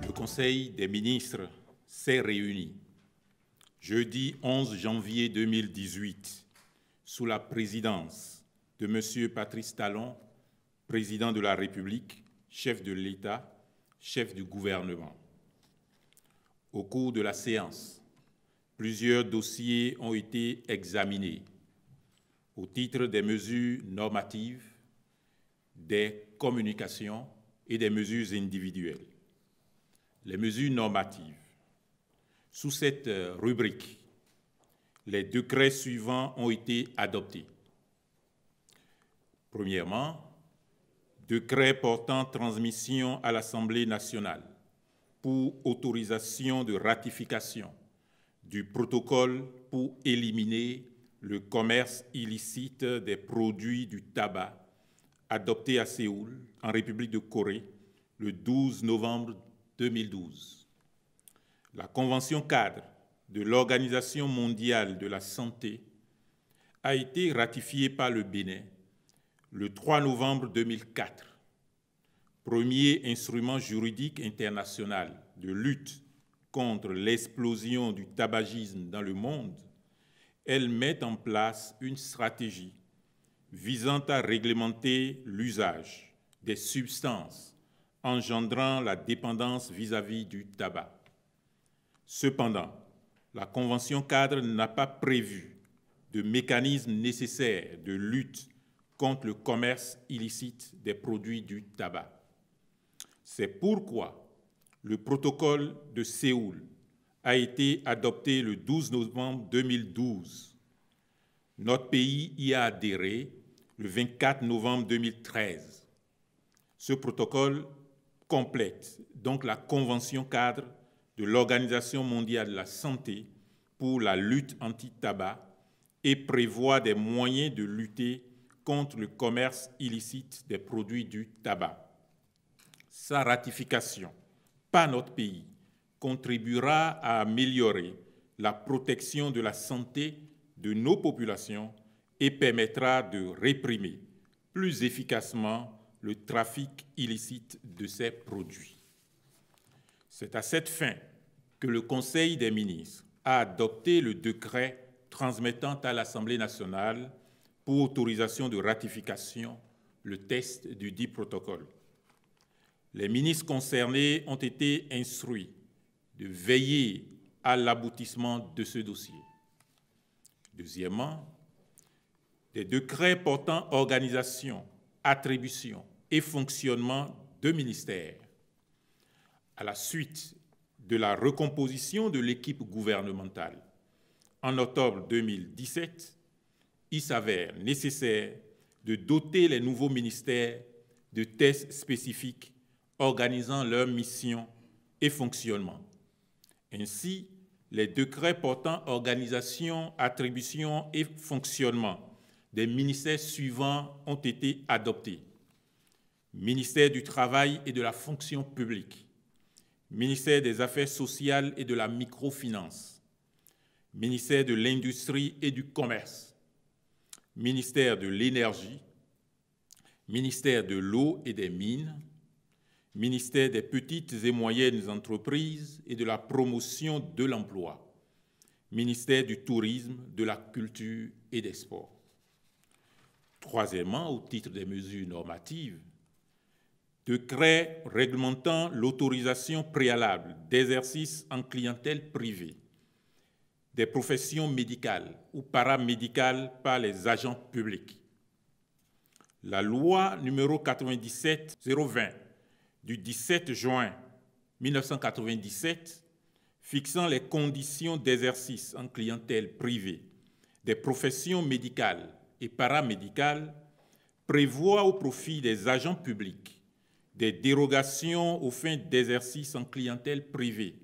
Le Conseil des ministres s'est réuni jeudi 11 janvier 2018 sous la présidence de M. Patrice Talon, président de la République, chef de l'État, chef du gouvernement. Au cours de la séance, plusieurs dossiers ont été examinés au titre des mesures normatives, des communications et des mesures individuelles. Les mesures normatives. Sous cette rubrique, les décrets suivants ont été adoptés. Premièrement, décret portant transmission à l'Assemblée nationale pour autorisation de ratification du protocole pour éliminer le commerce illicite des produits du tabac adopté à Séoul, en République de Corée, le 12 novembre 2012. La Convention cadre de l'Organisation mondiale de la santé a été ratifiée par le Bénin le 3 novembre 2004, premier instrument juridique international de lutte contre l'explosion du tabagisme dans le monde, elle met en place une stratégie visant à réglementer l'usage des substances engendrant la dépendance vis-à-vis du tabac. Cependant, la Convention cadre n'a pas prévu de mécanisme nécessaire de lutte contre le commerce illicite des produits du tabac. C'est pourquoi le protocole de Séoul a été adopté le 12 novembre 2012. Notre pays y a adhéré le 24 novembre 2013. Ce protocole complète donc la Convention cadre de l'Organisation mondiale de la santé pour la lutte anti-tabac et prévoit des moyens de lutter contre le commerce illicite des produits du tabac. Sa ratification par notre pays contribuera à améliorer la protection de la santé de nos populations et permettra de réprimer plus efficacement le trafic illicite de ces produits. C'est à cette fin que le Conseil des ministres a adopté le décret transmettant à l'Assemblée nationale pour autorisation de ratification le test du dit protocole. Les ministres concernés ont été instruits de veiller à l'aboutissement de ce dossier. Deuxièmement, des décrets portant organisation, attribution et fonctionnement de ministères. À la suite de la recomposition de l'équipe gouvernementale en octobre 2017, il s'avère nécessaire de doter les nouveaux ministères de tests spécifiques organisant leur mission et fonctionnement. Ainsi, les décrets portant organisation, attribution et fonctionnement des ministères suivants ont été adoptés. Ministère du Travail et de la Fonction publique, ministère des Affaires sociales et de la Microfinance, ministère de l'Industrie et du Commerce, ministère de l'énergie, ministère de l'eau et des mines, ministère des petites et moyennes entreprises et de la promotion de l'emploi, ministère du tourisme, de la culture et des sports. Troisièmement, au titre des mesures normatives, décret réglementant l'autorisation préalable d'exercice en clientèle privée des professions médicales ou paramédicales par les agents publics. La loi numéro 97-020 du 17 juin 1997 fixant les conditions d'exercice en clientèle privée des professions médicales et paramédicales prévoit au profit des agents publics des dérogations aux fins d'exercice en clientèle privée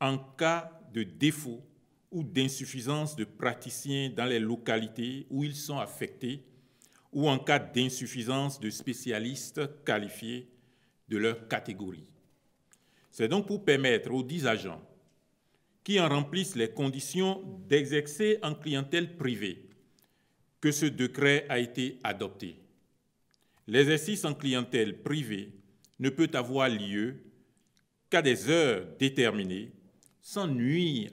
en cas de défaut ou d'insuffisance de praticiens dans les localités où ils sont affectés ou en cas d'insuffisance de spécialistes qualifiés de leur catégorie. C'est donc pour permettre aux dix agents qui en remplissent les conditions d'exercer en clientèle privée que ce décret a été adopté. L'exercice en clientèle privée ne peut avoir lieu qu'à des heures déterminées sans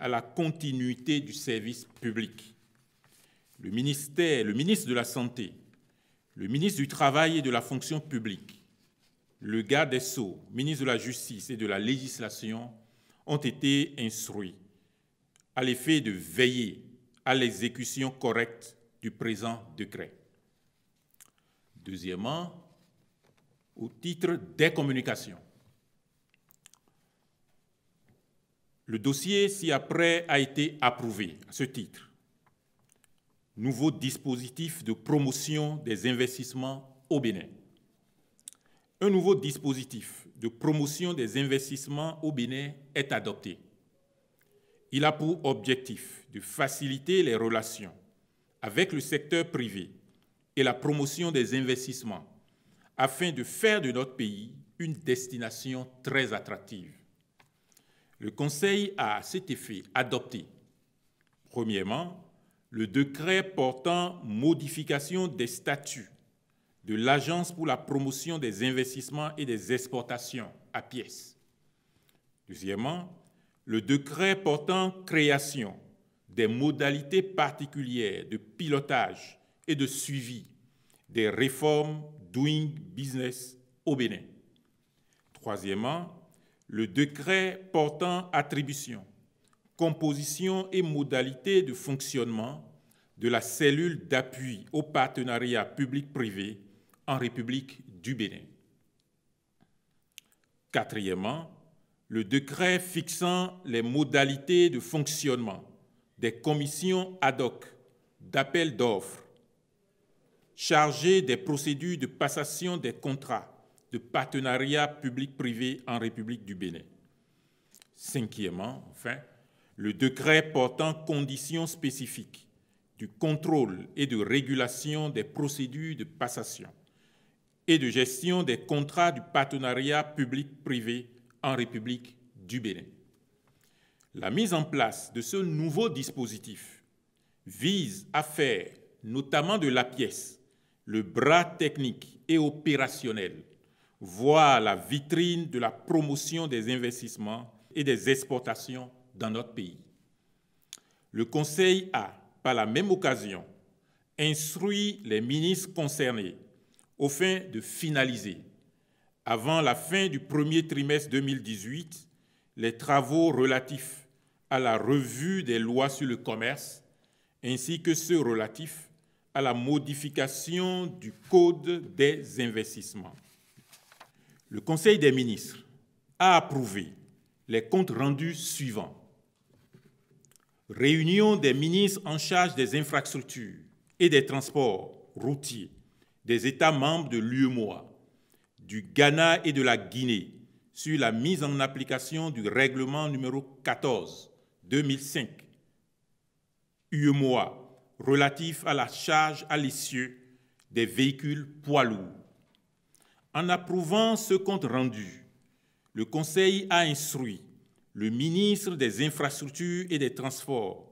à la continuité du service public. Le ministère, le ministre de la Santé, le ministre du Travail et de la Fonction publique, le garde des Sceaux, ministre de la Justice et de la Législation ont été instruits à l'effet de veiller à l'exécution correcte du présent décret. Deuxièmement, au titre des communications, Le dossier ci-après a été approuvé à ce titre. Nouveau dispositif de promotion des investissements au Bénin. Un nouveau dispositif de promotion des investissements au Bénin est adopté. Il a pour objectif de faciliter les relations avec le secteur privé et la promotion des investissements afin de faire de notre pays une destination très attractive le Conseil a à cet effet adopté, premièrement, le décret portant modification des statuts de l'Agence pour la promotion des investissements et des exportations à pièces. Deuxièmement, le décret portant création des modalités particulières de pilotage et de suivi des réformes Doing Business au Bénin. Troisièmement, le décret portant attribution, composition et modalité de fonctionnement de la cellule d'appui au partenariat public-privé en République du Bénin. Quatrièmement, le décret fixant les modalités de fonctionnement des commissions ad hoc d'appel d'offres chargées des procédures de passation des contrats de partenariat public-privé en République du Bénin. Cinquièmement, enfin, le décret portant conditions spécifiques du contrôle et de régulation des procédures de passation et de gestion des contrats du partenariat public-privé en République du Bénin. La mise en place de ce nouveau dispositif vise à faire notamment de la pièce le bras technique et opérationnel voit la vitrine de la promotion des investissements et des exportations dans notre pays. Le Conseil a, par la même occasion, instruit les ministres concernés au fin de finaliser, avant la fin du premier trimestre 2018, les travaux relatifs à la revue des lois sur le commerce, ainsi que ceux relatifs à la modification du Code des investissements le Conseil des ministres a approuvé les comptes rendus suivants. Réunion des ministres en charge des infrastructures et des transports routiers des États membres de l'UEMOA, du Ghana et de la Guinée sur la mise en application du règlement numéro 14-2005 UEMOA relatif à la charge à l'issue des véhicules poids lourds en approuvant ce compte rendu, le Conseil a instruit le ministre des Infrastructures et des Transports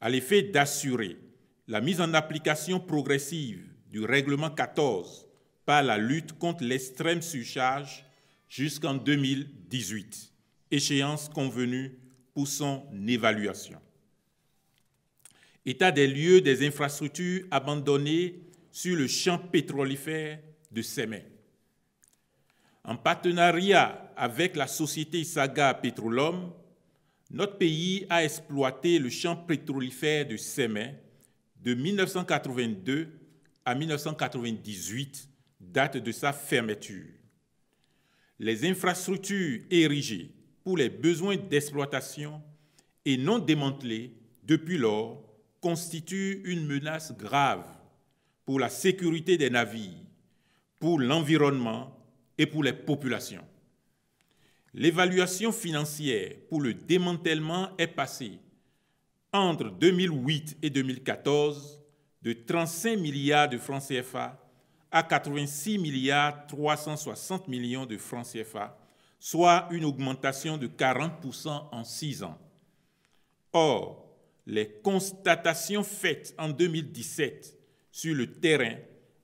à l'effet d'assurer la mise en application progressive du règlement 14 par la lutte contre l'extrême surcharge jusqu'en 2018, échéance convenue pour son évaluation. État des lieux des infrastructures abandonnées sur le champ pétrolifère de Semey en partenariat avec la société Saga Petroleum, notre pays a exploité le champ pétrolifère de Sémé de 1982 à 1998, date de sa fermeture. Les infrastructures érigées pour les besoins d'exploitation et non démantelées depuis lors constituent une menace grave pour la sécurité des navires, pour l'environnement et pour les populations. L'évaluation financière pour le démantèlement est passée entre 2008 et 2014 de 35 milliards de francs CFA à 86 milliards 360 millions de francs CFA, soit une augmentation de 40% en 6 ans. Or, les constatations faites en 2017 sur le terrain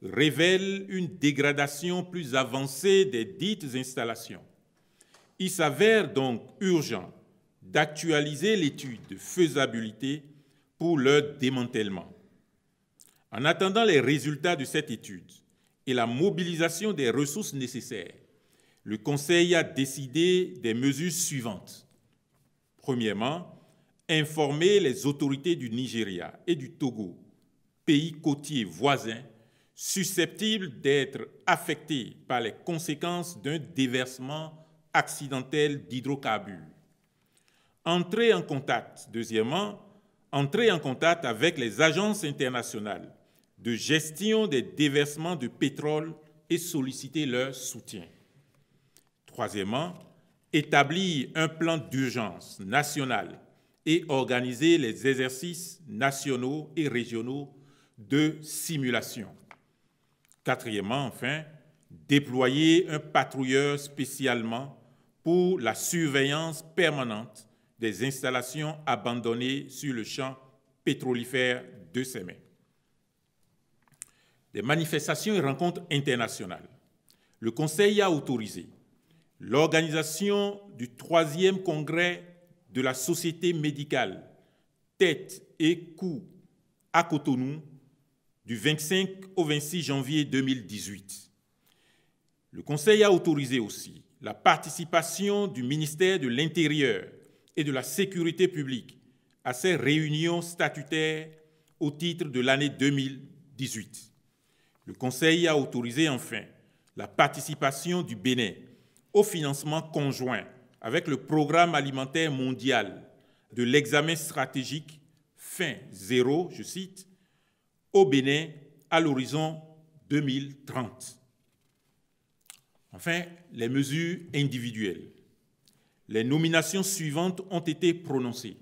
révèle une dégradation plus avancée des dites installations. Il s'avère donc urgent d'actualiser l'étude de faisabilité pour leur démantèlement. En attendant les résultats de cette étude et la mobilisation des ressources nécessaires, le Conseil a décidé des mesures suivantes. Premièrement, informer les autorités du Nigeria et du Togo, pays côtiers voisins, susceptibles d'être affectés par les conséquences d'un déversement accidentel d'hydrocarbures. Entrer en contact, deuxièmement, entrer en contact avec les agences internationales de gestion des déversements de pétrole et solliciter leur soutien. Troisièmement, établir un plan d'urgence national et organiser les exercices nationaux et régionaux de simulation. Quatrièmement, enfin, déployer un patrouilleur spécialement pour la surveillance permanente des installations abandonnées sur le champ pétrolifère de Sémé. Des manifestations et rencontres internationales. Le Conseil a autorisé l'organisation du troisième congrès de la Société médicale, tête et cou à Cotonou du 25 au 26 janvier 2018. Le Conseil a autorisé aussi la participation du ministère de l'Intérieur et de la Sécurité publique à ces réunions statutaires au titre de l'année 2018. Le Conseil a autorisé enfin la participation du Bénin au financement conjoint avec le Programme alimentaire mondial de l'examen stratégique fin zéro, je cite, au Bénin à l'horizon 2030. Enfin, les mesures individuelles. Les nominations suivantes ont été prononcées.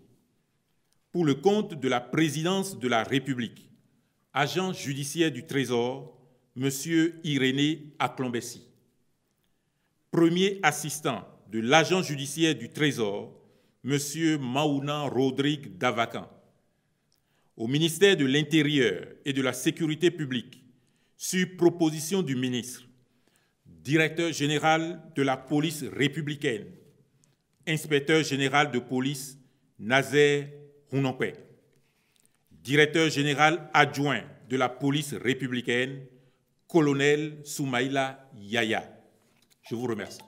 Pour le compte de la présidence de la République, agent judiciaire du Trésor, M. Irénée Aclombessi. Premier assistant de l'agent judiciaire du Trésor, M. Maouna Rodrigue Davacan au ministère de l'Intérieur et de la Sécurité publique, sur proposition du ministre, directeur général de la police républicaine, inspecteur général de police Nazer Hounopé, directeur général adjoint de la police républicaine, colonel Soumaïla Yaya. Je vous remercie.